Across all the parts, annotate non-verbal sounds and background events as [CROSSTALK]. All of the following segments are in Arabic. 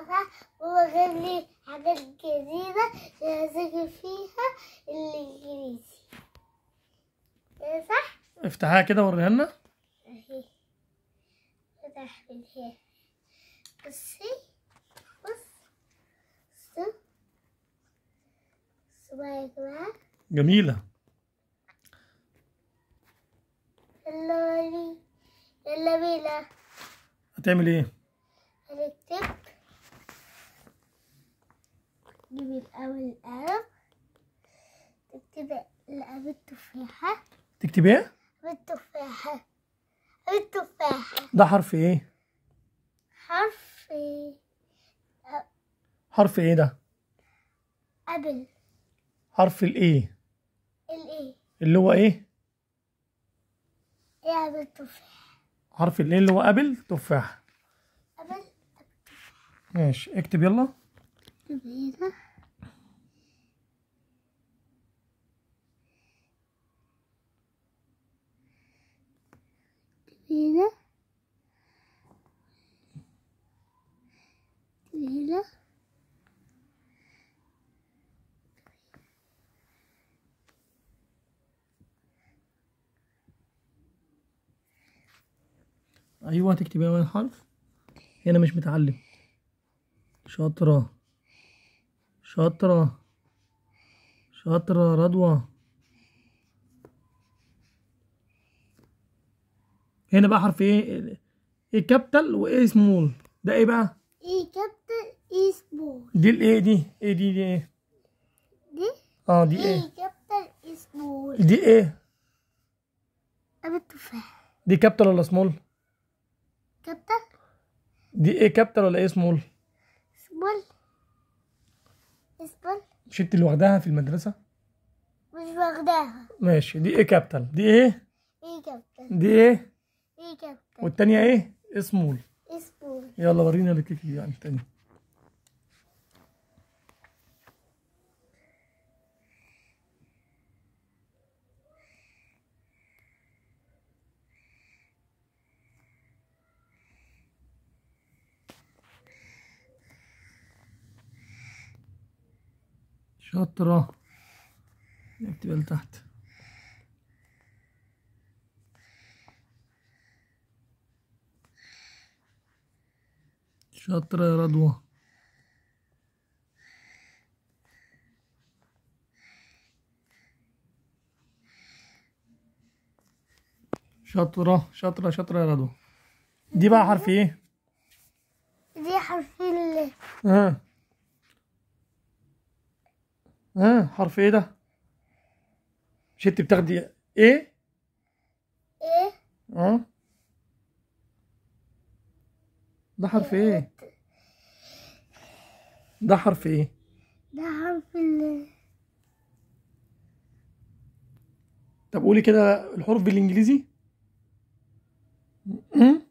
القناة وبجيب لي حاجات جديدة أذاكر فيها الإنجليزي إيه صح؟ افتحها كده وريها لنا اهي افتح من هنا بصي بص بص يا جماعة جميلة يلا يلا بينا هتعمل ايه؟ تكتب الأول القلم تكتبي الأب التفاحة تكتبي إيه؟ التفاحة التفاحة ده حرف إيه؟ حرف إيه؟ حرف إيه ده؟ قبل حرف الإيه؟ الإيه اللي هو إيه؟ إيه قبل التفاح حرف الإيه اللي هو قبل تفاح قبل ماشي اكتب يلا اكتب هنا هنا أيوة تكتبي أول حرف هنا مش متعلم شاطرة شاطرة شاطرة رضوى هنا بقى حرف ايه ايه كابيتال وايه سمول ده ايه بقى ايه كابيتال ايه سمول دي الايه دي ايه دي دي ايه دي اه دي ايه كابيتال ايه سمول إيه دي ايه ابي التفاح دي كابيتال ولا سمول كابيتال دي ايه كابيتال ولا ايه سمول سمول سمول مش انت اللي واخداها في المدرسه مش واخداها ماشي دي ايه كابيتال دي ايه ايه كابيتال دي ايه ايه كابتن والتانية ايه؟ اسمول ايه اسمول ايه يلا ورينا الكيكة دي يعني التانية شاطرة بتبقى لتحت شاطرة يا رضوى شاطرة شاطرة شاطرة يا رضوى دي بقى حرف ايه؟ دي حرف ال اه اه حرف ايه ده؟ مش انت بتاخدي ايه؟ ايه؟ اه ده حرف ايه ده حرف ايه ده حرف ال طب قولي كده الحروف بالانجليزي [COUGHS]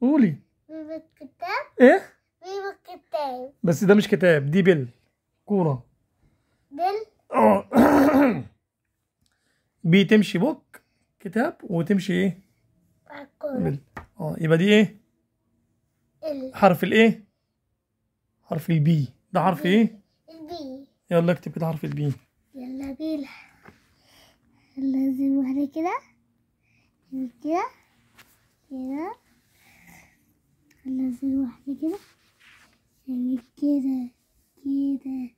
قولي ايه بس ده مش كتاب دي بل كوره بل اه [COUGHS] تمشي بوك كتاب وتمشي ايه اه يبقى دي ايه ال... حرف الايه حرف البي ده حرف ايه البي يلا اكتب كده حرف البي يلا بينا لازم واحدة يعني كده كده كده لازم واحدة كده كده كده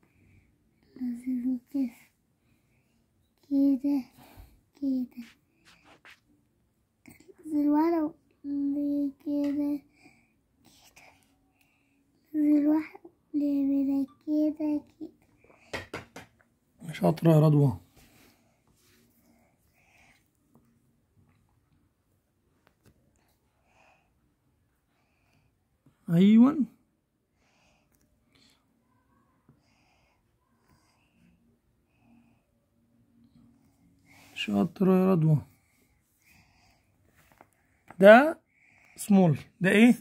لازم كده كده كده شاطرة يا رضوى أيوة شاطرة يا رضوى ده سمول ده ايه؟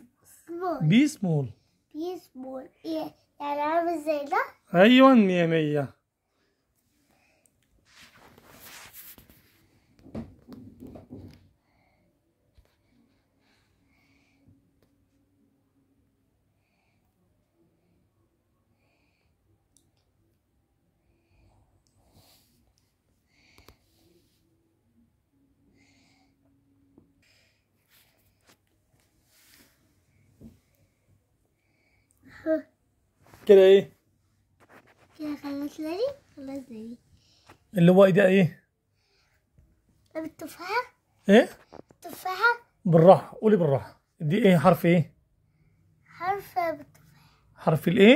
سمول بي سمول بي سمول ايه يعني عامل زي ده؟ ايوه مية مية كده ايه كده خلص لي خلص لي اللي هو ايه ده ايه بالتفاحه ايه التفاحه بالراحه قولي بالراحه دي ايه حرف ايه حرف بالتفاحه حرف الايه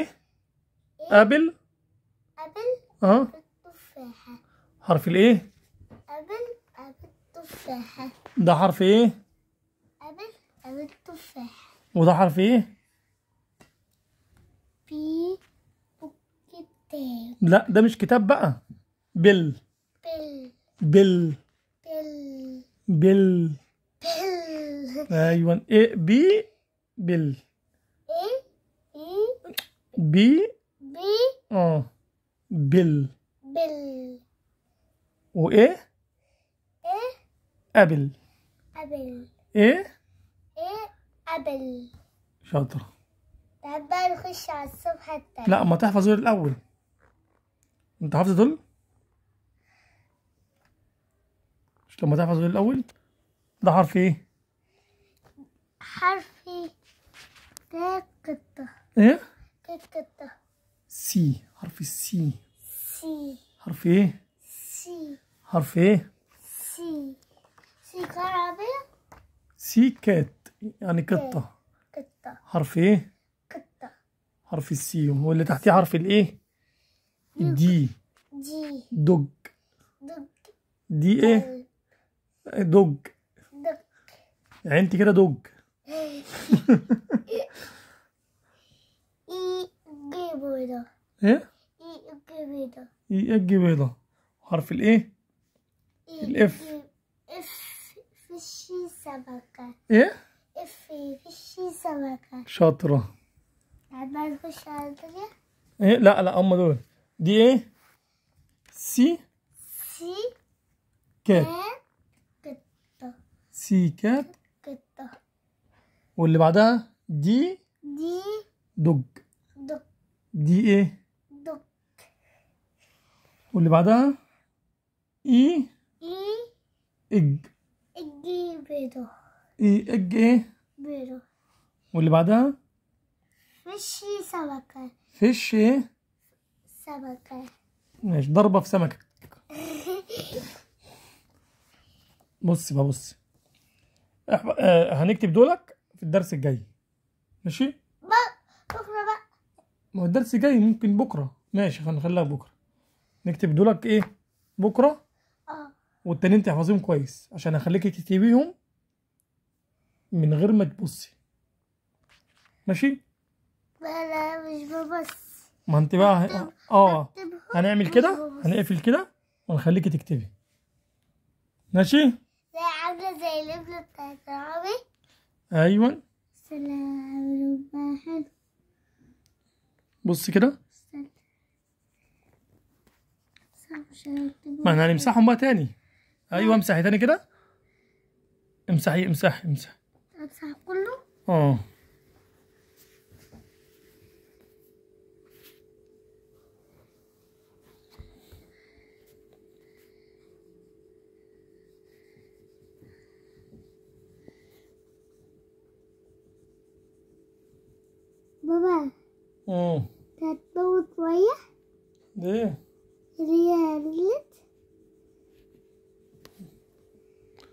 إيه؟ قابل؟ قابل؟ اه التفاحه حرف الايه قابل قبل التفاحه ده حرف ايه قابل قبل التفاحه وده حرف ايه في كتاب لا ده مش كتاب بقى بل بل بل بل بل بل ايوه ايه بي بل ايه ايه بي بي اه بل بل وايه ايه قبل قبل ايه ايه قبل شاطره تعال نخش على الصبح التاني لا ما تحفظ دول الأول أنت حافظ دول؟ مش لما تحفظ دول الأول؟ ده حرف إيه؟ حرف قطة إيه؟ قطة سي حرف السي سي حرف إيه؟ سي حرف إيه؟ سي سي كار سي كات يعني قطة قطة حرف إيه؟ حرف السي واللي تحتيه حرف الايه الدي دي دوج دوج دي ايه دوج دوج عينتي كده دوج اي بيضة ايه اي بيضة اي بيضة حرف الايه الاف اف في الشي سمكة ايه اف في الشي سمكة شاطرة ايه لا لا هم دول دي ايه سي سي كات سي كات قطة واللي بعدها دي دي دوج دي ايه دوج واللي بعدها اي اي اج اج بيضة اي اج ايه بيضة واللي بعدها فشي سمكة فشي سمكة ماشي ضربة في سمكة [LAUGHS] بصي بقى بصي آه هنكتب دولك في الدرس الجاي ماشي بكرة بقى ما هو الدرس الجاي ممكن بكرة ماشي هنخليها بكرة نكتب دولك ايه بكرة اه والتانيين تحفظيهم كويس عشان اخليكي تكتبيهم من غير ما تبصي ماشي بلا مش ببص ما انت بقى اه, آه. هنعمل كده هنقفل كده ونخليكي تكتبي ماشي زي عامله زي اللبنه بتاعت عربي ايوه سلام بص كده ما احنا هنمسحهم بقى تاني ايوه امسحي تاني كده امسحي امسحي امسحي امسح كله اه بابا امم هتطول شوية ليه؟ اللي هي نزلت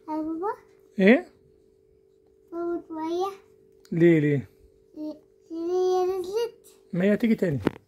يا بابا ايه؟ طول شوية ليه ليه؟ اللي هي نزلت ما هي تيجي تاني